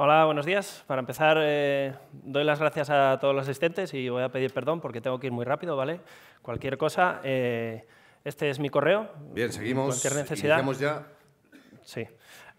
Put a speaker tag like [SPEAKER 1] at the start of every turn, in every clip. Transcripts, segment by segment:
[SPEAKER 1] Hola, buenos días. Para empezar, eh, doy las gracias a todos los asistentes y voy a pedir perdón porque tengo que ir muy rápido, ¿vale? Cualquier cosa, eh, este es mi correo. Bien, seguimos. Cualquier necesidad. ya. Sí.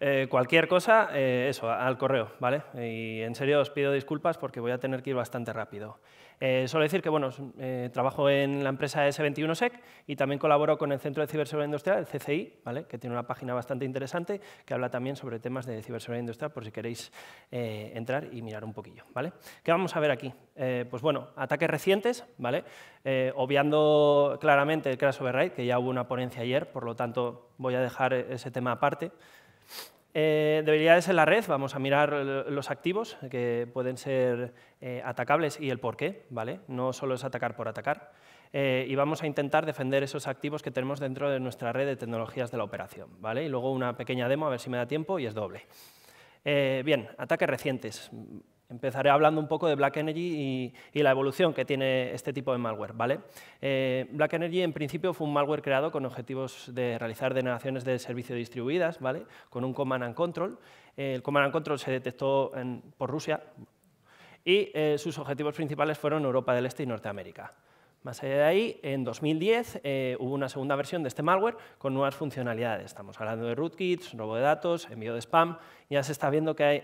[SPEAKER 1] Eh, cualquier cosa, eso, al correo, ¿vale? Y en serio os pido disculpas porque voy a tener que ir bastante rápido. Eh, solo decir que bueno, eh, trabajo en la empresa S21SEC y también colaboro con el Centro de Ciberseguridad Industrial, el CCI, que tiene una página bastante interesante que habla también sobre temas de ciberseguridad industrial, por si queréis eh, entrar y mirar un poquillo. ¿vale? ¿Qué vamos a ver aquí? pues bueno, ataques recientes, ¿vale? obviando claramente el crash override, que ya hubo una ponencia ayer, por lo tanto voy a dejar ese tema aparte. Eh, debilidades en la red, vamos a mirar los activos que pueden ser eh, atacables y el por qué, ¿vale? No solo es atacar por atacar. Eh, y vamos a intentar defender esos activos que tenemos dentro de nuestra red de tecnologías de la operación, ¿vale? Y luego una pequeña demo, a ver si me da tiempo, y es doble. bien, ataques recientes. Empezaré hablando un poco de Black Energy y, la evolución que tiene este tipo de malware. ¿vale? Eh, Black Energy en principio fue un malware creado con objetivos de realizar denegaciones de servicio distribuidas, ¿vale? con un command and control. Eh, el command and control se detectó por Rusia y eh, sus objetivos principales fueron Europa del Este y Norteamérica. Más allá de ahí, en 2010 hubo una segunda versión de este malware con nuevas funcionalidades. Estamos hablando de rootkits, robo de datos, envío de spam. Ya se está viendo que hay,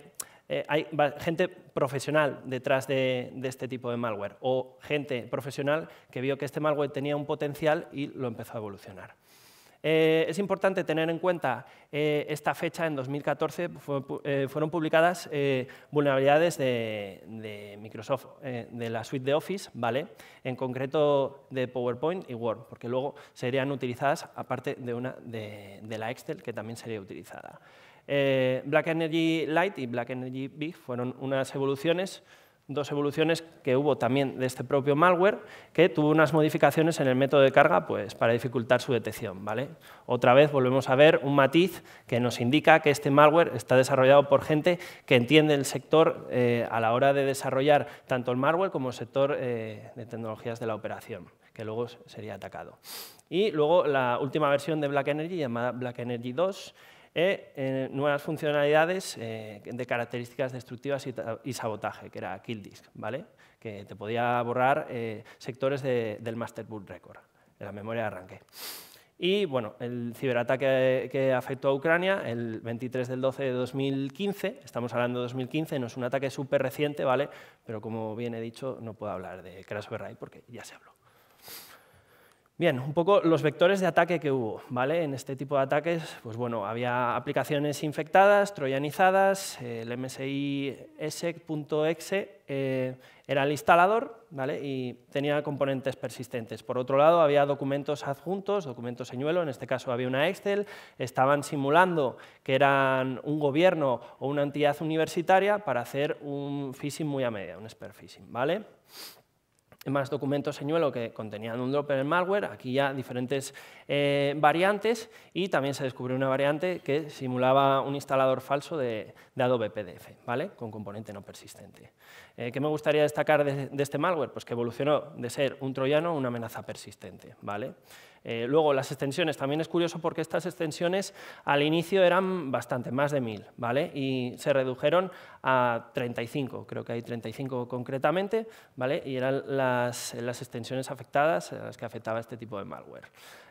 [SPEAKER 1] eh, hay gente profesional detrás de, este tipo de malware o gente profesional que vio que este malware tenía un potencial y lo empezó a evolucionar. Eh, es importante tener en cuenta eh, esta fecha, en 2014 fueron publicadas vulnerabilidades de, Microsoft, de la suite de Office, ¿vale? en concreto de PowerPoint y Word, porque luego serían utilizadas aparte de una de, de la Excel que también sería utilizada. Eh, Black Energy Light y Black Energy Big fueron unas evoluciones, dos evoluciones que hubo también de este propio malware, que tuvo unas modificaciones en el método de carga pues, para dificultar su detección. ¿vale? Otra vez volvemos a ver un matiz que nos indica que este malware está desarrollado por gente que entiende el sector eh, a la hora de desarrollar tanto el malware como el sector eh, de tecnologías de la operación que luego sería atacado. Y luego la última versión de Black Energy, llamada Black Energy 2, y e, nuevas funcionalidades eh, de características destructivas y, sabotaje, que era Kill Disk, ¿vale? que te podía borrar eh, sectores del Master Boot Record, de la memoria de arranque. Y bueno, el ciberataque que afectó a Ucrania el 23 del 12 de 2015, estamos hablando de 2015, no es un ataque súper reciente, ¿vale? Pero como bien he dicho, no puedo hablar de Crash porque ya se habló. Bien, un poco los vectores de ataque que hubo, ¿vale? En este tipo de ataques, pues bueno, había aplicaciones infectadas, troyanizadas, el MSI e eh, era el instalador, ¿vale? Y tenía componentes persistentes. Por otro lado, había documentos adjuntos, documentos señuelo, en este caso había una Excel, estaban simulando que eran un gobierno o una entidad universitaria para hacer un phishing muy a media, un spear phishing, ¿vale? más documentos señuelo que contenían un dropper en malware, aquí ya diferentes eh, variantes y también se descubrió una variante que simulaba un instalador falso de, Adobe PDF, ¿vale? con componente no persistente. Eh, ¿Qué me gustaría destacar de, este malware? Pues que evolucionó de ser un troyano a una amenaza persistente. ¿vale? Eh, luego, las extensiones. También es curioso porque estas extensiones al inicio eran bastante, más de 1000, ¿vale? Y se redujeron a 35, creo que hay 35 concretamente, ¿vale? Y eran las, extensiones afectadas, las que afectaba este tipo de malware.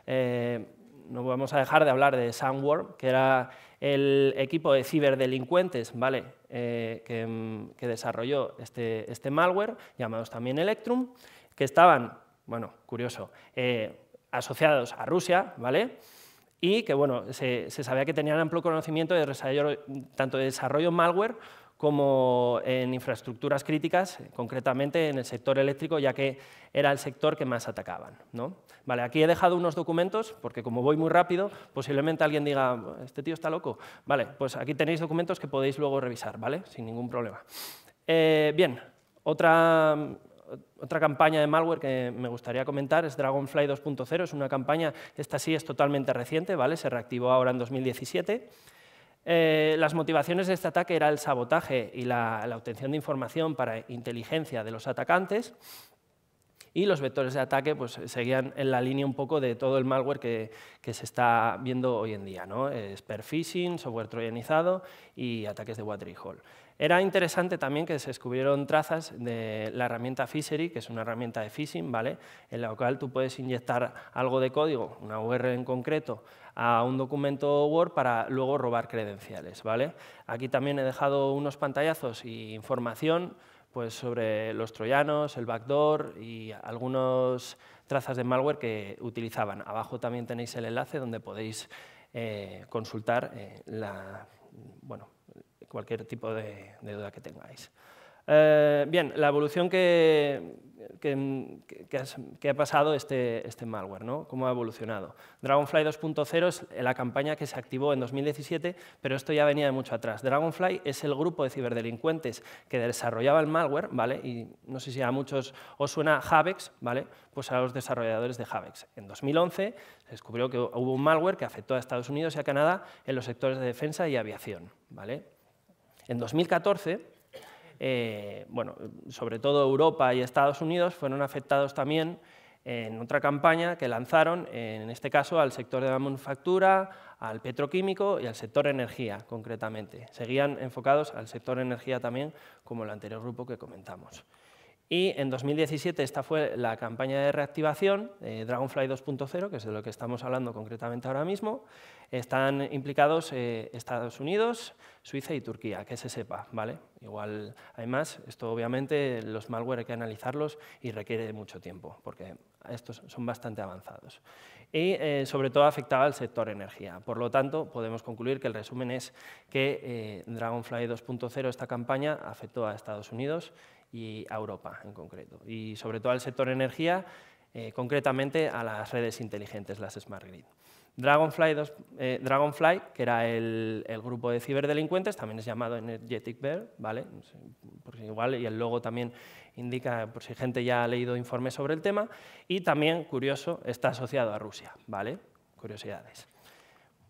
[SPEAKER 1] Eh, eh, no vamos a dejar de hablar de Sandworm, que era el equipo de ciberdelincuentes ¿vale? Eh, mm, que, desarrolló este, este, malware, llamados también Electrum, que estaban, bueno, curioso, eh, asociados a Rusia, ¿vale? y que bueno, se, sabía que tenían amplio conocimiento de tanto de desarrollo malware como en infraestructuras críticas, concretamente en el sector eléctrico, ya que era el sector que más atacaban. Vale, aquí he dejado unos documentos, porque como voy muy rápido, posiblemente alguien diga, este tío está loco. Vale, pues aquí tenéis documentos que podéis luego revisar, ¿vale? Sin ningún problema. Eh, bien, otra, otra campaña de malware que me gustaría comentar es Dragonfly 2.0, es una campaña, esta sí es totalmente reciente, ¿vale? Se reactivó ahora en 2017. Eh, las motivaciones de este ataque era el sabotaje y la, obtención de información para inteligencia de los atacantes y los vectores de ataque pues, seguían en la línea un poco de todo el malware que, se está viendo hoy en día, ¿no? Eh, phishing, software troyanizado y ataques de hole. Era interesante también que se descubrieron trazas de la herramienta Fishery, que es una herramienta de phishing, ¿vale? en la cual tú puedes inyectar algo de código, una URL en concreto, a un documento Word para luego robar credenciales. ¿vale? Aquí también he dejado unos pantallazos y información pues, sobre los troyanos, el backdoor y algunas trazas de malware que utilizaban. Abajo también tenéis el enlace donde podéis eh, consultar eh, cualquier tipo de duda que tengáis. Eh, bien, la evolución que, ha pasado este, este malware, ¿no? cómo ha evolucionado. Dragonfly 2.0 es la campaña que se activó en 2017, pero esto ya venía de mucho atrás. Dragonfly es el grupo de ciberdelincuentes que desarrollaba el malware, ¿vale? y no sé si a muchos os suena Havex, ¿vale? pues a los desarrolladores de Havex. En 2011 se descubrió que hubo un malware que afectó a Estados Unidos y a Canadá en los sectores de defensa y aviación. ¿vale? En 2014 eh, bueno, sobre todo Europa y Estados Unidos, fueron afectados también en otra campaña que lanzaron, en este caso al sector de la manufactura, al petroquímico y al sector energía, concretamente. Seguían enfocados al sector energía también, como el anterior grupo que comentamos. Y en 2017 esta fue la campaña de reactivación, eh, Dragonfly 2.0, que es de lo que estamos hablando concretamente ahora mismo. Están implicados eh, Estados Unidos, Suiza y Turquía, que se sepa. ¿vale? Igual hay más, esto obviamente los malware hay que analizarlos y requiere mucho tiempo, porque estos son bastante avanzados. Y eh, sobre todo afectaba al sector energía. Por lo tanto, podemos concluir que el resumen es que Dragonfly 2.0, esta campaña, afectó a Estados Unidos, y a Europa en concreto. Y sobre todo al sector energía, eh, concretamente a las redes inteligentes, las Smart Grid. Dragonfly, eh, Dragonfly que era el, grupo de ciberdelincuentes, también es llamado Energetic Bear, ¿vale? igual, y el logo también indica, por si gente ya ha leído informes sobre el tema, y también, curioso, está asociado a Rusia, ¿vale? Curiosidades.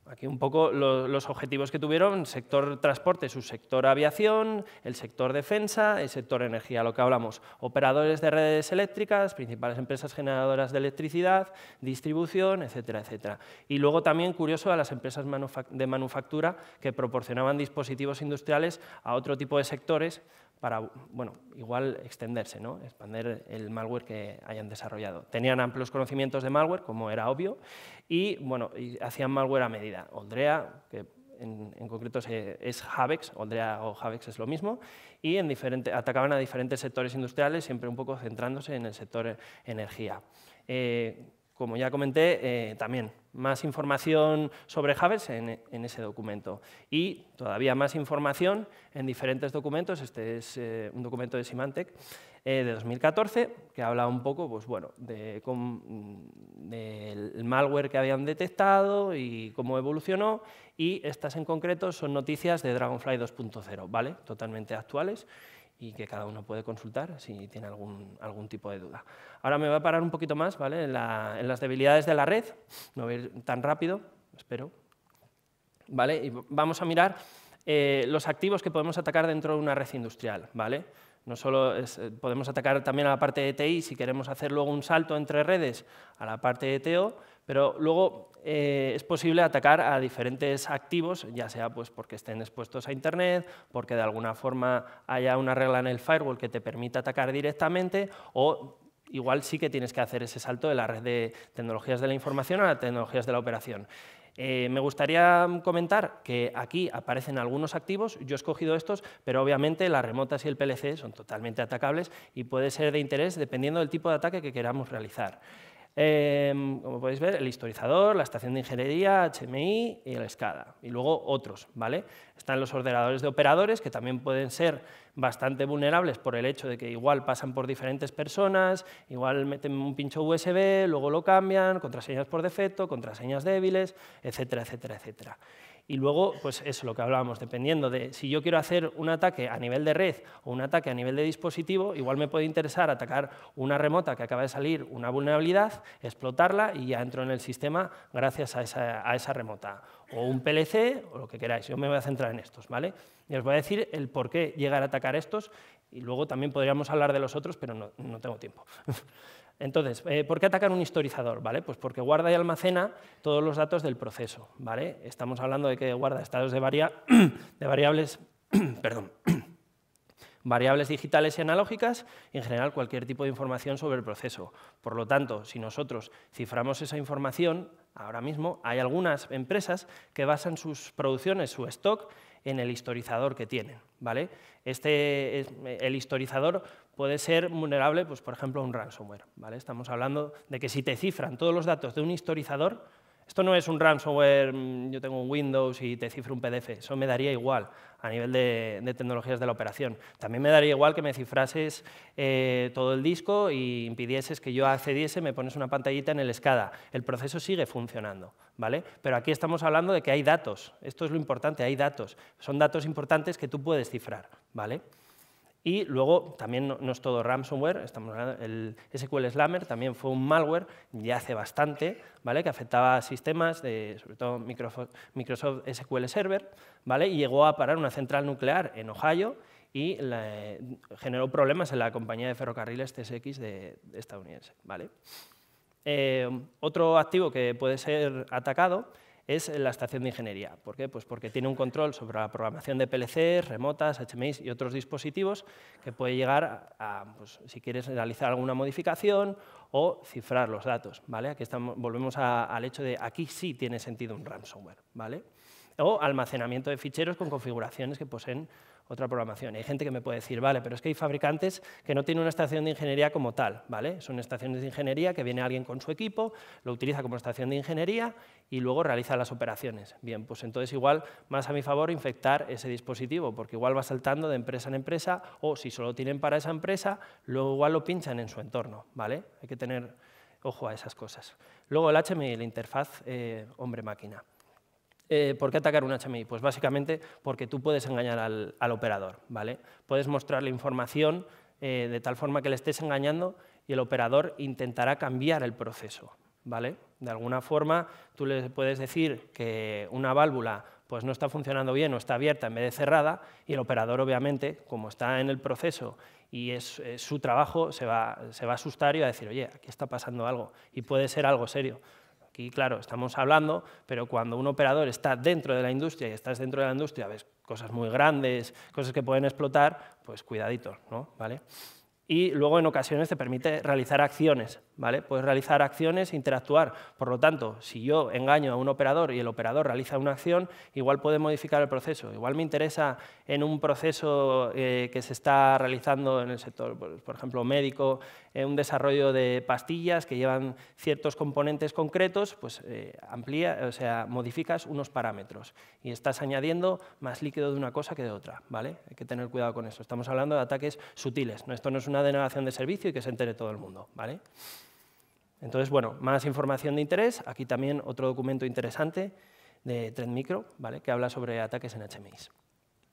[SPEAKER 1] Aquí un poco los objetivos que tuvieron, sector transporte, su sector aviación, el sector defensa, el sector energía, lo que hablamos, operadores de redes eléctricas, principales empresas generadoras de electricidad, distribución, etcétera, etcétera. Y luego también, curioso, a las empresas de manufactura que proporcionaban dispositivos industriales a otro tipo de sectores para, bueno, igual extenderse, ¿no? expandir el malware que hayan desarrollado. Tenían amplios conocimientos de malware, como era obvio, y, bueno, hacían malware a medida. Oldrea, que en, concreto es Havex, Oldrea o Havex es lo mismo, y atacaban a diferentes sectores industriales, siempre un poco centrándose en el sector energía. Eh, como ya comenté, eh, también más información sobre Havels en, ese documento y todavía más información en diferentes documentos. Este es eh, un documento de Symantec eh, de 2014 que habla un poco pues, bueno, mm, del malware que habían detectado y cómo evolucionó y estas en concreto son noticias de Dragonfly 2.0, ¿vale? totalmente actuales y que cada uno puede consultar si tiene algún, algún tipo de duda. Ahora me voy a parar un poquito más ¿vale? en, las debilidades de la red, no voy a ir tan rápido, espero. ¿Vale? vamos a mirar eh, los activos que podemos atacar dentro de una red industrial. ¿vale? No solo eh, podemos atacar también a la parte de TI si queremos hacer luego un salto entre redes a la parte de TO, pero luego eh, es posible atacar a diferentes activos, ya sea pues, porque estén expuestos a Internet, porque de alguna forma haya una regla en el firewall que te permita atacar directamente, o igual sí que tienes que hacer ese salto de la red de tecnologías de la información a las tecnologías de la operación. Eh, me gustaría comentar que aquí aparecen algunos activos, yo he escogido estos, pero obviamente las remotas y el PLC son totalmente atacables y puede ser de interés dependiendo del tipo de ataque que queramos realizar. Em, como podéis ver, el historizador, la estación de ingeniería, HMI y el SCADA. Y luego otros, ¿vale? Están los ordenadores de operadores, que también pueden ser bastante vulnerables por el hecho de que igual pasan por diferentes personas, igual meten un pincho USB, luego lo cambian, contraseñas por defecto, contraseñas débiles, etcétera, etcétera, etcétera. Y luego, pues eso, lo que hablábamos, dependiendo de si yo quiero hacer un ataque a nivel de red o un ataque a nivel de dispositivo, igual me puede interesar atacar una remota que acaba de salir una vulnerabilidad, explotarla y ya entro en el sistema gracias a esa, remota. O un PLC, o lo que queráis. Yo me voy a centrar en estos, ¿vale? Y os voy a decir el por qué llegar a atacar estos y luego también podríamos hablar de los otros, pero no, no tengo tiempo. Entonces, eh, ¿por qué atacan un historizador? ¿Vale? Pues porque guarda y almacena todos los datos del proceso. ¿vale? Estamos hablando de que guarda estados de, de variables, perdón, variables digitales y analógicas y en general cualquier tipo de información sobre el proceso. Por lo tanto, si nosotros ciframos esa información, ahora mismo hay algunas empresas que basan sus producciones, su stock, en el historizador que tienen. ¿vale? Este, el historizador puede ser vulnerable, pues, por ejemplo, a un ransomware. ¿vale? Estamos hablando de que si te cifran todos los datos de un historizador, esto no es un ransomware, mm, yo tengo un Windows y te cifro un PDF, eso me daría igual a nivel de, tecnologías de la operación. También me daría igual que me cifrases eh, todo el disco y impidieses que yo accediese, me pones una pantallita en el SCADA. El proceso sigue funcionando, ¿vale? Pero aquí estamos hablando de que hay datos, esto es lo importante, hay datos. Son datos importantes que tú puedes cifrar, ¿vale? Y luego, también no, es todo ransomware, estamos el SQL Slammer también fue un malware ya hace bastante, ¿vale? que afectaba a sistemas, de, sobre todo Microsoft, SQL Server, ¿vale? y llegó a parar una central nuclear en Ohio y generó problemas en la compañía de ferrocarriles TSX de, estadounidense. ¿vale? Eh, otro activo que puede ser atacado es la estación de ingeniería. ¿Por qué? Pues porque tiene un control sobre la programación de PLCs, remotas, HMIs y otros dispositivos que puede llegar a, pues, si quieres realizar alguna modificación o cifrar los datos. ¿vale? Aquí estamos, volvemos al hecho de aquí sí tiene sentido un ransomware. ¿vale? O almacenamiento de ficheros con configuraciones que poseen otra programación. hay gente que me puede decir, vale, pero es que hay fabricantes que no tienen una estación de ingeniería como tal, ¿vale? Son estaciones de ingeniería que viene alguien con su equipo, lo utiliza como estación de ingeniería y luego realiza las operaciones. Bien, pues entonces igual más a mi favor infectar ese dispositivo, porque igual va saltando de empresa en empresa o si solo tienen para esa empresa, luego igual lo pinchan en su entorno, ¿vale? Hay que tener ojo a esas cosas. Luego el HMI, la interfaz eh, hombre-máquina. Eh, ¿Por qué atacar un HMI? Pues básicamente porque tú puedes engañar al, operador. ¿vale? Puedes mostrarle información eh, de tal forma que le estés engañando y el operador intentará cambiar el proceso. ¿vale? De alguna forma, tú le puedes decir que una válvula pues, no está funcionando bien o está abierta en vez de cerrada y el operador, obviamente, como está en el proceso y es, su trabajo, se va, se va a asustar y va a decir, oye, aquí está pasando algo y puede ser algo serio. Aquí, claro, estamos hablando, pero cuando un operador está dentro de la industria y estás dentro de la industria, ves cosas muy grandes, cosas que pueden explotar, pues cuidadito, ¿no? ¿Vale? Y luego en ocasiones te permite realizar acciones Puedes realizar acciones e interactuar. Por lo tanto, si yo engaño a un operador y el operador realiza una acción, igual puede modificar el proceso. Igual me interesa en un proceso eh, que se está realizando en el sector, por ejemplo, médico, en un desarrollo de pastillas que llevan ciertos componentes concretos, pues eh, amplía, o sea, modificas unos parámetros y estás añadiendo más líquido de una cosa que de otra, ¿vale? Hay que tener cuidado con eso. Estamos hablando de ataques sutiles. Esto no es una denegación de servicio y que se entere todo el mundo, ¿vale? Entonces, bueno, más información de interés. Aquí también otro documento interesante de Trend Micro, ¿vale? que habla sobre ataques en HMIs.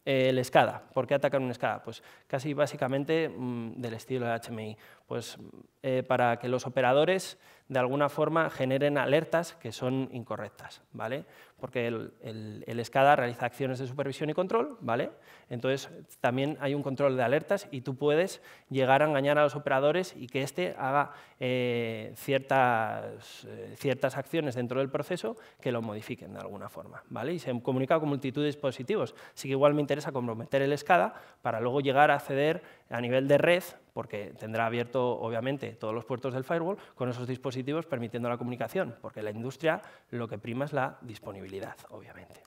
[SPEAKER 1] El SCADA. ¿Por qué atacar un SCADA? Pues casi básicamente mm, del estilo de HMI. Pues eh, para que los operadores de alguna forma generen alertas que son incorrectas, ¿vale? Porque el, escada SCADA realiza acciones de supervisión y control, ¿vale? Entonces también hay un control de alertas y tú puedes llegar a engañar a los operadores y que éste haga eh, ciertas, eh, ciertas acciones dentro del proceso que lo modifiquen de alguna forma, ¿vale? Y se comunica con multitud de dispositivos, así que igual me interesa comprometer el SCADA para luego llegar a acceder a nivel de red, porque tendrá abierto obviamente todos los puertos del firewall, con esos dispositivos permitiendo la comunicación, porque la industria lo que prima es la disponibilidad, obviamente.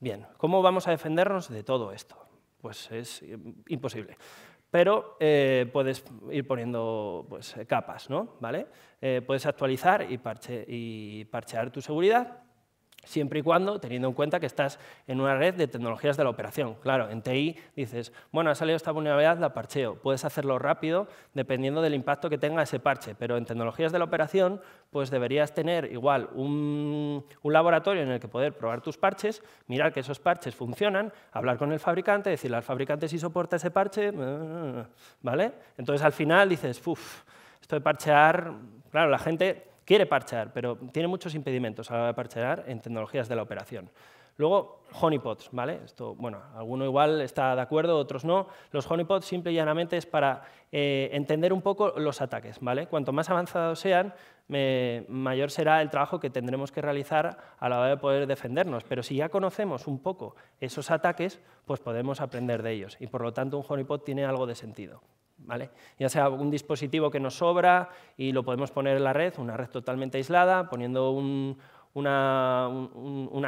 [SPEAKER 1] Bien, ¿cómo vamos a defendernos de todo esto? Pues es mm, imposible. Pero eh, puedes ir poniendo pues, capas, ¿no? ¿Vale? Eh, puedes actualizar y, parche, y parchear tu seguridad Siempre y cuando, teniendo en cuenta que estás en una red de tecnologías de la operación. Claro, en TI dices, bueno, ha salido esta vulnerabilidad, la parcheo. Puedes hacerlo rápido dependiendo del impacto que tenga ese parche, pero en tecnologías de la operación, pues deberías tener igual un, laboratorio en el que poder probar tus parches, mirar que esos parches funcionan, hablar con el fabricante, decirle al fabricante si soporta ese parche, ¿vale? Entonces al final dices, uff, esto de parchear, claro, la gente quiere parchear, pero tiene muchos impedimentos a la hora de parchear en tecnologías de la operación. Luego, honeypots, ¿vale? Esto, bueno, alguno igual está de acuerdo, otros no. Los honeypots simple y llanamente es para eh, entender un poco los ataques, ¿vale? Cuanto más avanzados sean, mayor será el trabajo que tendremos que realizar a la hora de poder defendernos. Pero si ya conocemos un poco esos ataques, pues podemos aprender de ellos. Y por lo tanto, un honeypot tiene algo de sentido, ya sea un dispositivo que nos sobra y lo podemos poner en la red, una red totalmente aislada, poniendo una,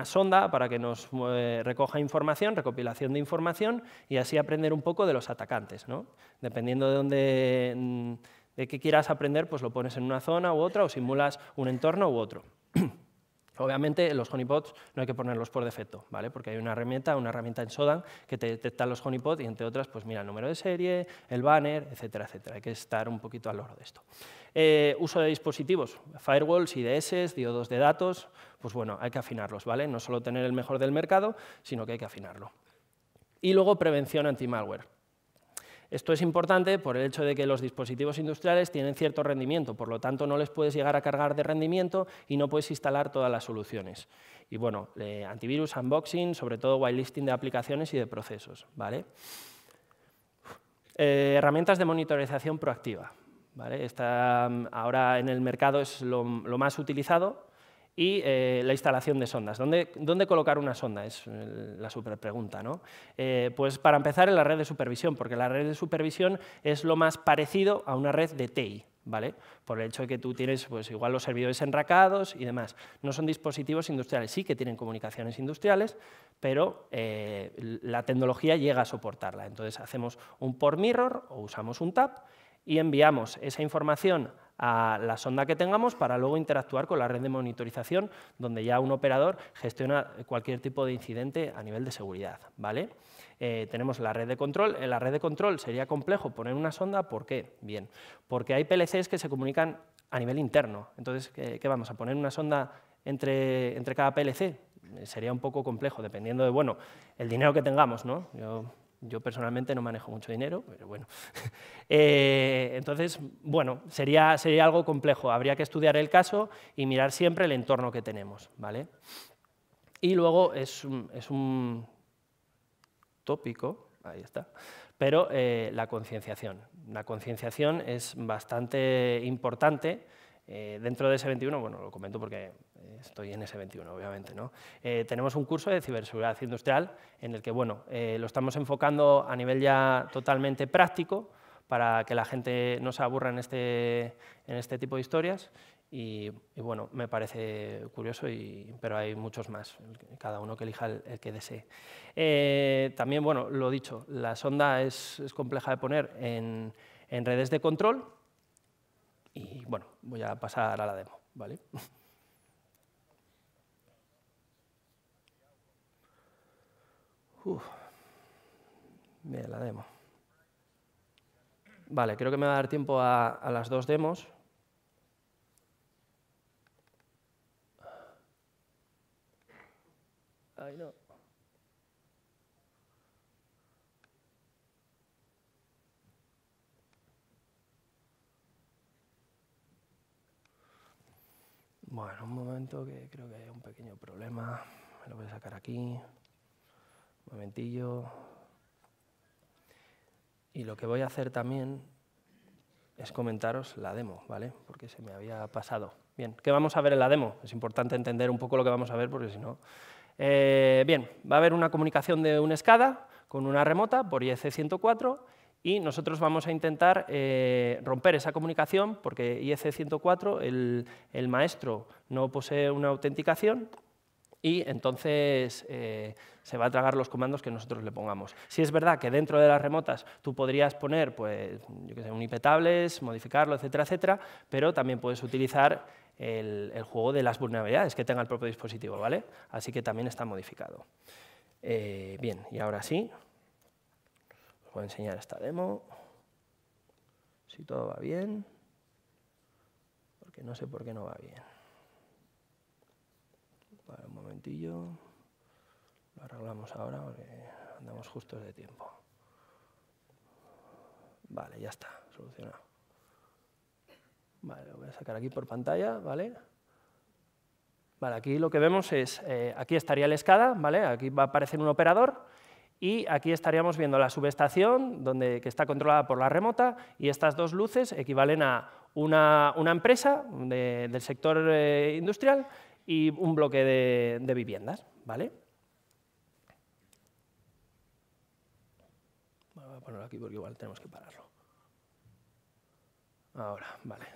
[SPEAKER 1] sonda para que nos eh, recoja información, recopilación de información, y así aprender un poco de los atacantes. Dependiendo de mm, de qué quieras aprender, pues lo pones en una zona u otra o simulas un entorno u otro. Obviamente los honeypots no hay que ponerlos por defecto, ¿vale? porque hay una herramienta, una herramienta en Sodan que te detecta los honeypots y entre otras, pues mira el número de serie, el banner, etcétera, etcétera. Hay que estar un poquito al loro de esto. Eh, uso de dispositivos, firewalls, IDS, diodos de datos, pues bueno, hay que afinarlos, ¿vale? No solo tener el mejor del mercado, sino que hay que afinarlo. Y luego prevención anti-malware. Esto es importante por el hecho de que los dispositivos industriales tienen cierto rendimiento, por lo tanto no les puedes llegar a cargar de rendimiento y no puedes instalar todas las soluciones. Y bueno, eh, antivirus, unboxing, sobre todo whitelisting de aplicaciones y de procesos. ¿vale? Eh, herramientas de monitorización proactiva. ¿vale? Mm, ahora en el mercado es lo más utilizado, y eh, la instalación de sondas. ¿Dónde, ¿Dónde, colocar una sonda? Es eh, la super pregunta. ¿no? Eh, pues para empezar, en la red de supervisión, porque la red de supervisión es lo más parecido a una red de TI. ¿Vale? Por el hecho de que tú tienes pues, igual los servidores enracados y demás. No son dispositivos industriales, sí que tienen comunicaciones industriales, pero la tecnología llega a soportarla. Entonces hacemos un port mirror o usamos un TAP y enviamos esa información a la sonda que tengamos para luego interactuar con la red de monitorización, donde ya un operador gestiona cualquier tipo de incidente a nivel de seguridad. ¿vale? Eh, tenemos la red de control. En la red de control sería complejo poner una sonda, ¿por qué? Bien, porque hay PLCs que se comunican a nivel interno. Entonces, ¿qué, vamos a poner una sonda entre, entre cada PLC? sería un poco complejo, dependiendo de, bueno, el dinero que tengamos, ¿no? Yo yo personalmente no manejo mucho dinero, pero bueno. Eh, entonces, bueno, sería, sería algo complejo. Habría que estudiar el caso y mirar siempre el entorno que tenemos, ¿vale? Y luego es un, tópico, ahí está, pero eh, la concienciación. La concienciación es bastante importante. Eh, dentro de ese 21, bueno, lo comento porque estoy en ese 21, obviamente. ¿no? Eh, tenemos un curso de ciberseguridad industrial en el que bueno, eh, lo estamos enfocando a nivel ya totalmente práctico para que la gente no se aburra en este, en este tipo de historias. Y, bueno, me parece curioso, pero hay muchos más, cada uno que elija el, que desee. Eh, también, bueno, lo dicho, la sonda es, compleja de poner en, en redes de control y bueno, voy a pasar a la demo, ¿vale? Uf. Mira, la demo. Vale, creo que me va a dar tiempo a, las dos demos. Bueno, un momento que creo que hay un pequeño problema. Me lo voy a sacar aquí. Un momentillo. Y lo que voy a hacer también es comentaros la demo, ¿vale? Porque se me había pasado. Bien, ¿qué vamos a ver en la demo? Es importante entender un poco lo que vamos a ver porque si no... Eh, bien, va a haber una comunicación de un escada con una remota por e IEC-104 y nosotros vamos a intentar eh, romper esa comunicación porque e IEC-104, el maestro, no posee una autenticación y entonces eh, se va a tragar los comandos que nosotros le pongamos. Si es verdad que dentro de las remotas tú podrías poner pues, yo que sé, un IP tables, modificarlo, etcétera, etcétera, pero también puedes utilizar el, juego de las vulnerabilidades que tenga el propio dispositivo, ¿vale? Así que también está modificado. Eh, bien, y ahora sí, os voy a enseñar esta demo, si todo va bien, porque no sé por qué no va bien. Vale, un momentillo. Lo arreglamos ahora porque andamos justos de tiempo. Vale, ya está, solucionado. Vale, lo voy a sacar aquí por pantalla, ¿vale? Vale, aquí lo que vemos es, eh, aquí estaría la escada, ¿vale? Aquí va a aparecer un operador y aquí estaríamos viendo la subestación donde, que está controlada por la remota y estas dos luces equivalen a una, empresa del sector eh, industrial y un bloque de, viviendas, ¿vale? Voy a ponerlo aquí porque igual tenemos que pararlo. Ahora, vale.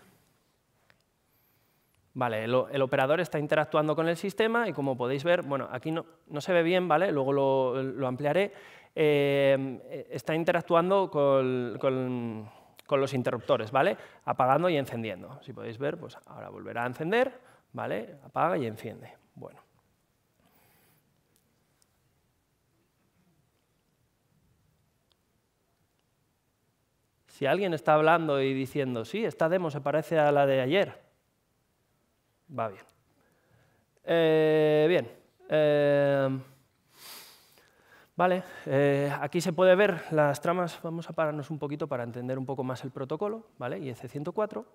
[SPEAKER 1] Vale, el, operador está interactuando con el sistema y como podéis ver, bueno, aquí no, se ve bien, ¿vale? Luego lo, ampliaré. Eh, está interactuando con, con, los interruptores, ¿vale? Apagando y encendiendo. Si podéis ver, pues ahora volverá a encender, ¿vale? Apaga y enciende. Bueno. Si alguien está hablando y diciendo, sí, esta demo se parece a la de ayer, va bien. Eh, bien. Eh, vale, eh, aquí se puede ver las tramas, vamos a pararnos un poquito para entender un poco más el protocolo, ¿vale? IEC 104.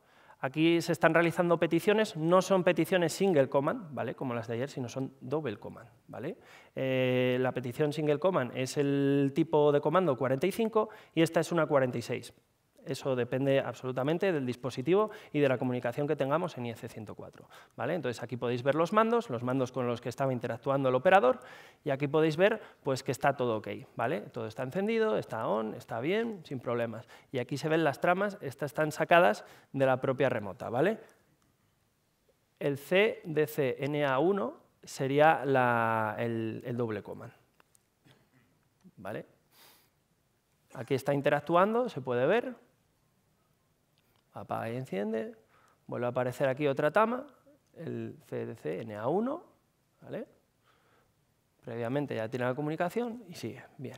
[SPEAKER 1] Aquí se están realizando peticiones, no son peticiones single command, ¿vale? como las de ayer, sino son double command. ¿vale? Eh, la petición single command es el tipo de comando 45 y esta es una 46 eso depende absolutamente del dispositivo y de la comunicación que tengamos en IEC104. ¿vale? Entonces aquí podéis ver los mandos, los mandos con los que estaba interactuando el operador, y aquí podéis ver pues, que está todo ok. ¿vale? Todo está encendido, está on, está bien, sin problemas. Y aquí se ven las tramas, estas están sacadas de la propia remota. ¿vale? El CDCNA1 sería el, doble command. ¿Vale? Aquí está interactuando, se puede ver, apaga y enciende, vuelve a aparecer aquí otra tama, el CDC NA1, ¿vale? previamente ya tiene la comunicación y sigue, bien.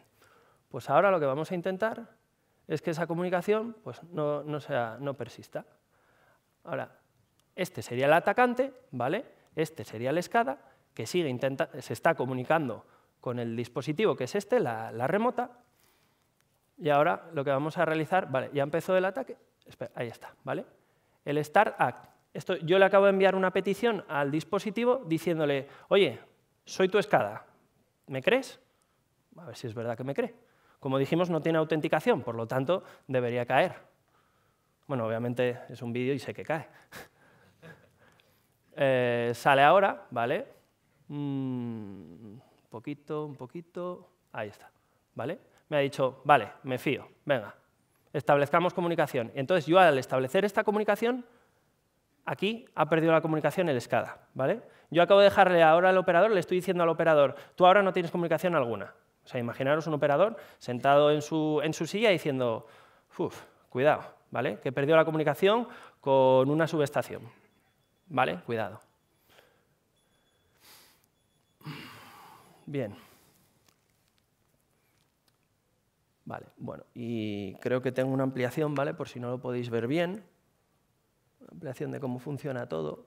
[SPEAKER 1] Pues ahora lo que vamos a intentar es que esa comunicación pues, no, sea, no persista. Ahora, este sería el atacante, ¿vale? este sería el escada, que sigue intenta se está comunicando con el dispositivo que es este, la, la remota, y ahora lo que vamos a realizar, vale, ya empezó el ataque, ahí está, ¿vale? El Start Act. Esto, yo le acabo de enviar una petición al dispositivo diciéndole, oye, soy tu escada, ¿me crees? A ver si es verdad que me cree. Como dijimos, no tiene autenticación, por lo tanto, debería caer. Bueno, obviamente es un vídeo y sé que cae. Eh, sale ahora, ¿vale? un mm, poquito, un poquito. Ahí está, ¿vale? Me ha dicho, vale, me fío, venga, establezcamos comunicación. Entonces yo al establecer esta comunicación, aquí ha perdido la comunicación el escada ¿vale? Yo acabo de dejarle ahora al operador, le estoy diciendo al operador, tú ahora no tienes comunicación alguna. O sea, imaginaros un operador sentado en su, en su silla diciendo, uff, cuidado, ¿vale? que perdió la comunicación con una subestación. ¿Vale? Cuidado. Bien. Vale, bueno, y creo que tengo una ampliación, ¿vale? Por si no lo podéis ver bien. ampliación de cómo funciona todo.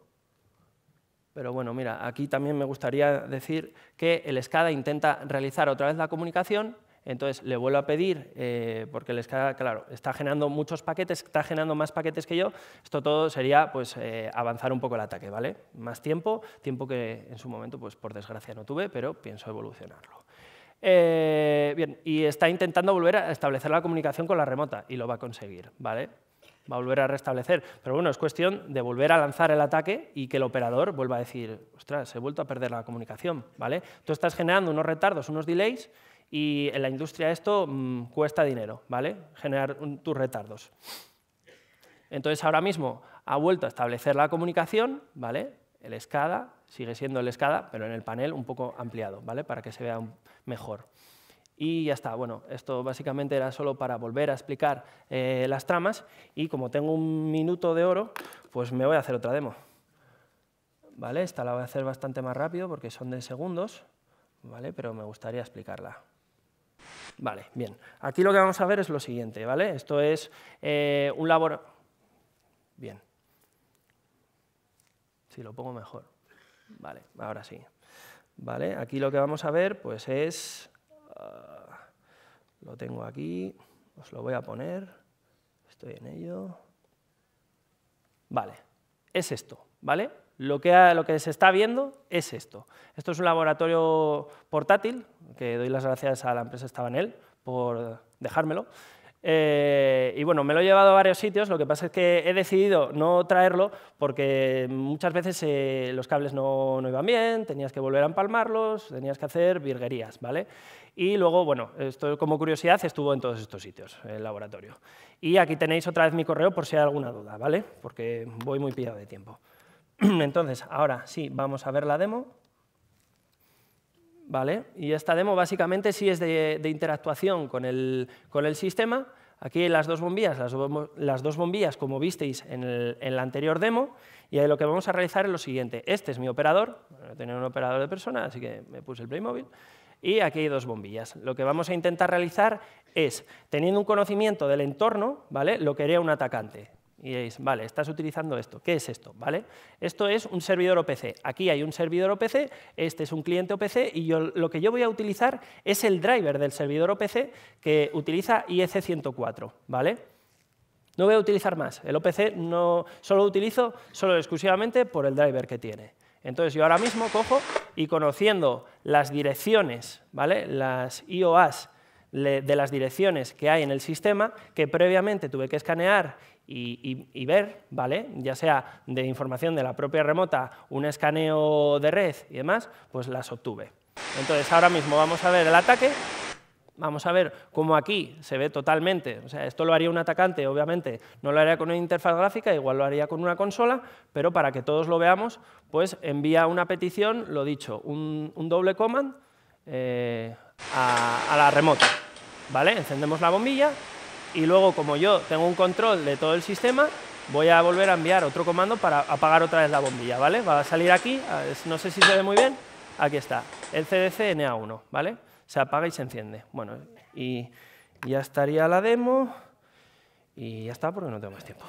[SPEAKER 1] Pero bueno, mira, aquí también me gustaría decir que el SCADA intenta realizar otra vez la comunicación, entonces le vuelvo a pedir, eh, porque el SCADA, claro, está generando muchos paquetes, está generando más paquetes que yo, esto todo sería pues, eh, avanzar un poco el ataque, ¿vale? Más tiempo, tiempo que en su momento, pues por desgracia no tuve, pero pienso evolucionarlo. Eh, bien, y está intentando volver a establecer la comunicación con la remota y lo va a conseguir, ¿vale? Va a volver a restablecer. Pero bueno, es cuestión de volver a lanzar el ataque y que el operador vuelva a decir, ostras, he vuelto a perder la comunicación, ¿vale? Tú estás generando unos retardos, unos delays y en la industria esto mm, cuesta dinero, ¿vale? Generar tus retardos. Entonces ahora mismo ha vuelto a establecer la comunicación, ¿vale? El SCADA sigue siendo la escada pero en el panel un poco ampliado, ¿vale? Para que se vea mejor. Y ya está, bueno, esto básicamente era solo para volver a explicar eh, las tramas y como tengo un minuto de oro, pues me voy a hacer otra demo. ¿Vale? Esta la voy a hacer bastante más rápido porque son de segundos, ¿vale? Pero me gustaría explicarla. Vale, bien. Aquí lo que vamos a ver es lo siguiente, ¿vale? Esto es eh, un labor... Bien. Si lo pongo mejor. Vale, ahora sí. Vale, aquí lo que vamos a ver pues es... Ah, lo tengo aquí, os lo voy a poner. Estoy en ello. Vale, es esto, ¿vale? Lo que, lo que se está viendo es esto. Esto es un laboratorio portátil, que doy las gracias a la empresa Estabanel por dejármelo. Eh, y bueno, me lo he llevado a varios sitios, lo que pasa es que he decidido no traerlo porque muchas veces eh, los cables no, iban bien, tenías que volver a empalmarlos, tenías que hacer virguerías, ¿vale? Y luego, bueno, esto como curiosidad estuvo en todos estos sitios, el laboratorio. Y aquí tenéis otra vez mi correo por si hay alguna duda, ¿vale? Porque voy muy pillado de tiempo. Entonces, ahora sí, vamos a ver la demo. ¿Vale? Y esta demo básicamente sí es de, interactuación con el, con el, sistema Aquí las dos bombillas, las, dos bombillas como visteis en, la anterior demo, y lo que vamos a realizar es lo siguiente. Este es mi operador, bueno, un operador de persona, así que me puse el Playmobil, y aquí hay dos bombillas. Lo que vamos a intentar realizar es, teniendo un conocimiento del entorno, ¿vale? lo que haría un atacante. Y diréis, vale, estás utilizando esto. ¿Qué es esto? ¿Vale? Esto es un servidor OPC. Aquí hay un servidor OPC, este es un cliente OPC y lo que yo voy a utilizar es el driver del servidor OPC que utiliza e IEC104. ¿Vale? No voy a utilizar más. El OPC no, solo lo utilizo solo exclusivamente por el driver que tiene. Entonces yo ahora mismo cojo y conociendo las direcciones, ¿vale? las IOAs de las direcciones que hay en el sistema, que previamente tuve que escanear y, ver, ¿vale? ya sea de información de la propia remota, un escaneo de red y demás, pues las obtuve. Entonces ahora mismo vamos a ver el ataque, vamos a ver cómo aquí se ve totalmente, o sea, esto lo haría un atacante, obviamente, no lo haría con una interfaz gráfica, igual lo haría con una consola, pero para que todos lo veamos, pues envía una petición, lo dicho, un, doble command eh, a, a la remota. ¿Vale? Encendemos la bombilla y luego como yo tengo un control de todo el sistema, voy a volver a enviar otro comando para apagar otra vez la bombilla, ¿vale? Va a salir aquí, no sé si se ve muy bien, aquí está, el CDC NA1, ¿vale? Se apaga y se enciende. Bueno, y ya estaría la demo y ya está porque no tengo más tiempo.